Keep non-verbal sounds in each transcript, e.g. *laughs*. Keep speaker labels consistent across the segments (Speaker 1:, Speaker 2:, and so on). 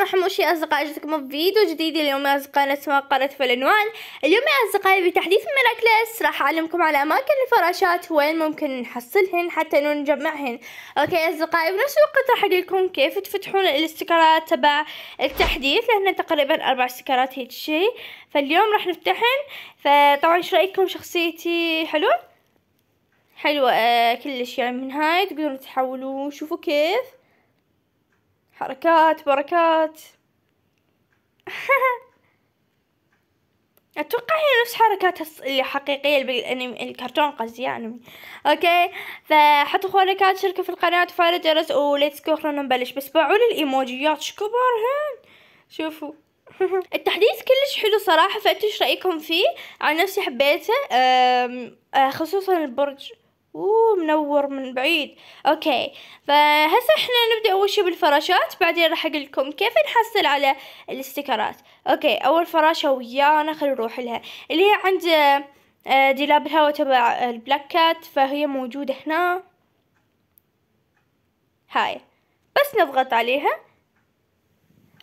Speaker 1: مرحبا يا أصدقاء جيتكم فيديو جديد اليوم يا أصدقاء نسمع قناة العنوان اليوم يا أصدقائي بتحديث ميراكلس راح أعلمكم على أماكن الفراشات وين ممكن نحصلهن حتى إنه نجمعهن أوكي أصدقائي بنفس الوقت راح أقول لكم كيف تفتحون الاستيكرات تبع التحديث لأن تقريبا أربع استيكرات هيك شيء فاليوم راح نفتحهن فطبعا إيش رأيكم شخصيتي حلو؟ حلوة آه كلش يعني من هاي تقدرون تحولوا شوفوا كيف حركات بركات *laughs* اتوقع هي نفس حركات الحقيقيه بالانمي يعني الكرتون قصدي انمي يعني. اوكي فحطوا خواركات شركه في القناه وفعلوا الجرس وليتس جو خلونا نبلش بس باعوا لي الايموجيات شو هن شوفوا *laughs* التحديث كلش حلو صراحه فانتوا ايش رايكم فيه عن نفسي حبيته آه، خصوصا البرج اوه منور من بعيد اوكي فهسه احنا نبدا اول شي بالفراشات بعدين راح اقول لكم كيف نحصل على الاستيكرات اوكي اول فراشة ويانا خلينا نروح لها اللي هي عند آه، دولاب الهواء تبع البلاك كات فهي موجودة هنا هاي بس نضغط عليها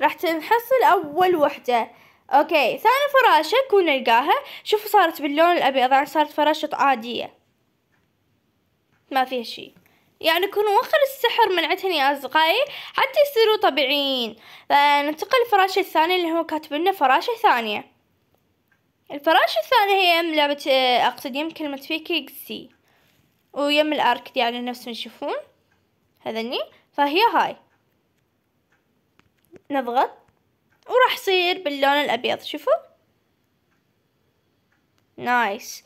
Speaker 1: راح تنحصل اول وحدة اوكي ثاني فراشة كون نلقاها شوفوا صارت باللون الابيض يعني صارت فراشة عادية ما فيها شيء يعني كونوا وخر السحر من عتن يا أصدقائي حتى يصيروا طبيعيين فننتقل الفراشة الثانية اللي هو كاتب لنا فراشة ثانية الفراشة الثانية هي يم لعبة آه، أقصد يم كلمة فيكي سي ويم الأركد يعني نفس ما تشوفون هذني فهي هاي نضغط وراح يصير باللون الأبيض شوفوا نايس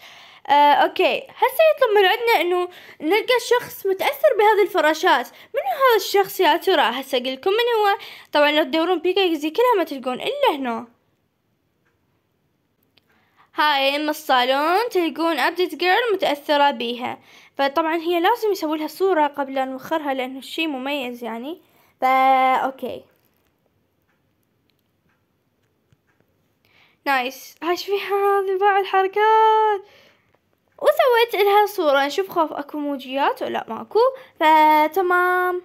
Speaker 1: آه، اوكي هسه يطلب من عندنا انه نلقى شخص متاثر بهذه الفراشات من هذا الشخص يا ترى هسه اقول لكم من هو طبعا لو تدورون زي كلها ما تلقون الا هنا هاي ام الصالون تلقون ابديت جيرل متاثره بيها فطبعا هي لازم يسوي لها صوره قبل ان نوخرها لانه الشيء مميز يعني فا اوكي نايس هاش فيها هذه بعض الحركات وسويت لها صورة نشوف خوف اكو موجيات ولا ماكو فتمام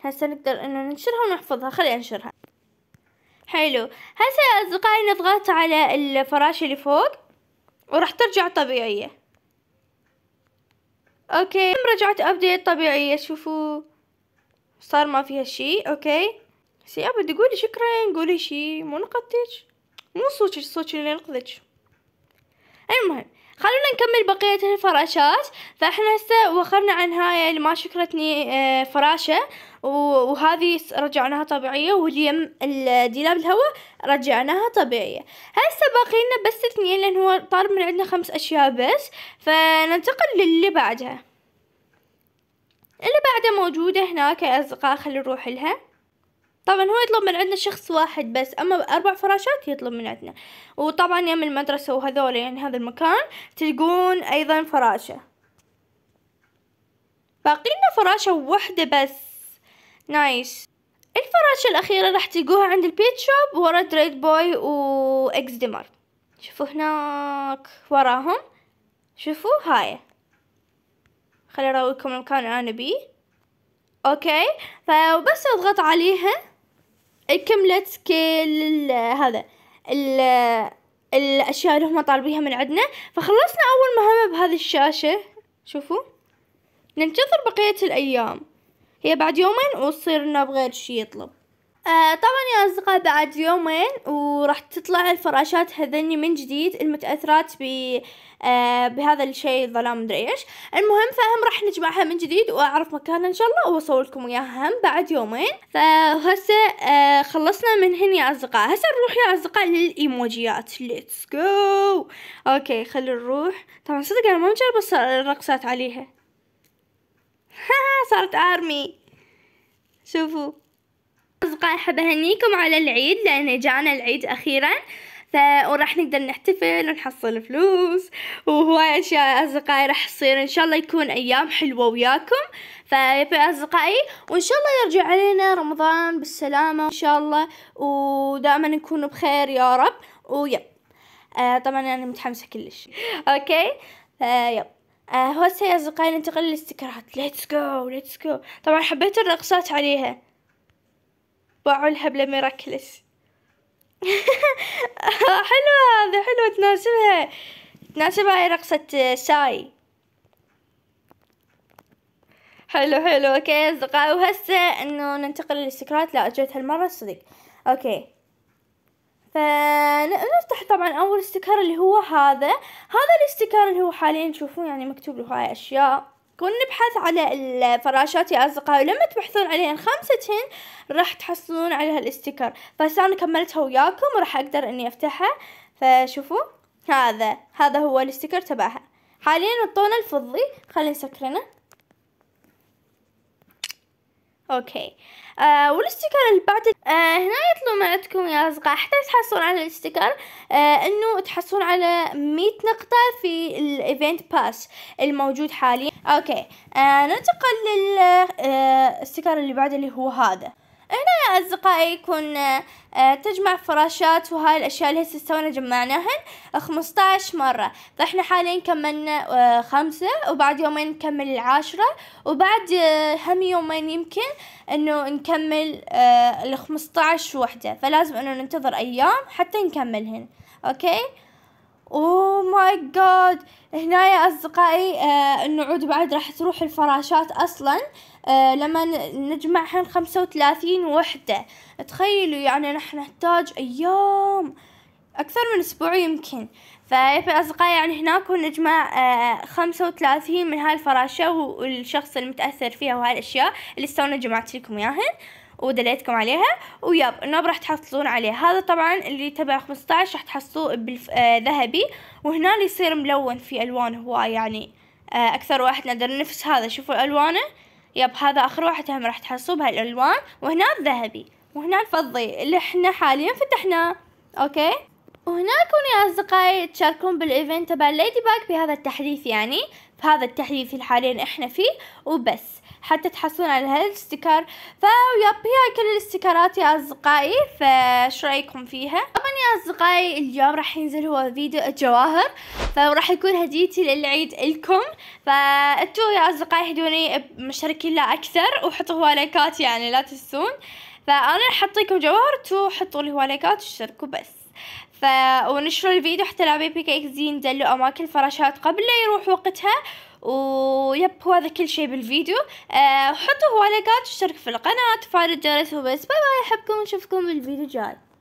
Speaker 1: هسه نقدر انه ننشرها ونحفظها خلي انشرها حلو هسه يا اصدقائي نضغط على الفراشة اللي فوق وراح ترجع طبيعية اوكي رجعت ابديت طبيعية شوفوا صار ما فيها شي اوكي سي ابد قولي شكرا قولي شي مو نقدتش مو صوتك صوتك اللي ينقذك المهم خلونا نكمل بقية الفراشات فاحنا هسه وخرنا عن هاي اللي ما شكرتني آه، فراشة وهذه رجعناها طبيعية واليم الديلاب الهواء رجعناها طبيعية هسه باقي لنا بس اثنين لان هو طار من عندنا خمس اشياء بس فننتقل للي بعدها اللي بعدها موجودة هناك يا اصدقاء خلي نروح لها طبعا هو يطلب من عندنا شخص واحد بس اما اربع فراشات يطلب من عندنا وطبعا يم المدرسة وهذول يعني هذا المكان تلقون ايضا فراشة لنا فراشة واحدة بس نايس الفراشة الأخيرة راح تلقوها عند البيت شوب ورا دريد بوي وإكس ديمر شوفوا هناك وراهم شوفوا هاي خلي أراويكم المكان اللي أنا بيه أوكي فبس أضغط عليها كملت كل هذا الاشياء اللي هم طالبيها من عندنا فخلصنا اول مهمة بهذه الشاشة شوفوا ننتظر بقية الايام هي بعد يومين وتصير لنا بغير شي يطلب آه طبعا يا أصدقاء بعد يومين وراح تطلع الفراشات هذني من جديد المتأثرات ب آه بهذا الشيء الظلام مدري ايش المهم فهم راح نجمعها من جديد واعرف مكانها ان شاء الله واصور لكم اياها هم بعد يومين فهسه آه خلصنا من هنا يا أصدقاء هسه نروح يا أصدقاء للإيموجيات ليتس جو أوكي خلي نروح طبعا صدق أنا ما مجربة الرقصات عليها *laughs* صارت آرمي شوفوا أصدقائي احب أهنيكم على العيد لأن جانا العيد أخيرا وراح نقدر نحتفل ونحصل فلوس وهواي أشياء أصدقائي راح تصير إن شاء الله يكون أيام حلوة وياكم فيا أصدقائي وإن شاء الله يرجع علينا رمضان بالسلامة إن شاء الله ودائما نكون بخير يا رب ويا آه طبعا أنا متحمسة كلش أوكي فيب آه هسه آه، يا أصدقائي ننتقل للاستكرات ليتس جو ليتس جو طبعا حبيت الرقصات عليها باعوا الهبله ميراكلس آه، حلوة هذي حلوة تناسبها تناسبها هاي رقصة ساي حلو حلو اوكي اصدقائي وهسه انه ننتقل للسكرات لا اجيت هالمرة صدق اوكي فنفتح طبعا اول استكار اللي هو هذا هذا الاستكار اللي هو حاليا تشوفون يعني مكتوب له هاي اشياء كون نبحث على الفراشات يا أصدقائي ولما تبحثون عليهن خمستهن راح تحصلون على هالاستيكر بس أنا كملتها وياكم وراح أقدر إني أفتحها فشوفوا هذا هذا هو الاستيكر تبعها حاليا الطون الفضي خلينا نسكرنه اوكي آه والاستيكر اللي بعد آه هنا يطلب من عندكم يا اصدقاء حتى تحصلون على الاستيكر آه انه تحصلون على 100 نقطة في الايفنت باس الموجود حاليا اوكي آه ننتقل للاستيكر آه، اللي بعده اللي هو هذا هنا يا أصدقائي يكون آه، تجمع فراشات وهاي الأشياء اللي هسه سوينا جمعناهن 15 مرة فإحنا حاليا كملنا آه، خمسة وبعد يومين نكمل العاشرة وبعد هم يومين يمكن إنه نكمل 15 وحدة فلازم إنه ننتظر أيام حتى نكملهن أوكي اوه ماي جاد هنا يا اصدقائي آه النعود بعد راح تروح الفراشات اصلا آه لما نجمعهن خمسة وثلاثين وحدة تخيلوا يعني راح نحتاج ايام اكثر من اسبوع يمكن فيبقى اصدقائي يعني هناك ونجمع آه خمسة وثلاثين من هاي الفراشة والشخص المتأثر فيها وهاي الاشياء اللي استونا جمعت لكم اياهن ودليتكم عليها وياب النوب راح تحصلون عليه هذا طبعا اللي تبع 15 راح تحصلوه بالذهبي آه، وهنا اللي يصير ملون في الوان هواي يعني آه، اكثر واحد نادر نفس هذا شوفوا الوانه ياب هذا اخر واحد هم راح تحصلوه بهالالوان وهنا الذهبي وهنا الفضي اللي احنا حاليا فتحناه اوكي وهناكم يا أصدقائي تشاركون بالإيفنت تبع ليدي باك بهذا التحديث يعني بهذا التحديث اللي حاليا إحنا فيه وبس حتى تحصلون على هذا الاستيكر فيب هي كل الاستيكرات يا اصدقائي فش رايكم فيها طبعا يا اصدقائي اليوم راح ينزل هو فيديو الجواهر فراح يكون هديتي للعيد لكم فانتوا يا اصدقائي هدوني مشاركين لا اكثر وحطوا هو لايكات يعني لا تنسون فانا راح اعطيكم جواهر حطوا لي هو لايكات وتشتركوا بس ف ونشروا الفيديو حتى لا بيبي كيك زين دلوا اماكن الفراشات قبل لا يروح وقتها ويب هذا كل شيء بالفيديو آه، حطوا هو لايكات واشتركوا في القناة وفعلوا الجرس وبس باي باي احبكم ونشوفكم بالفيديو الجاي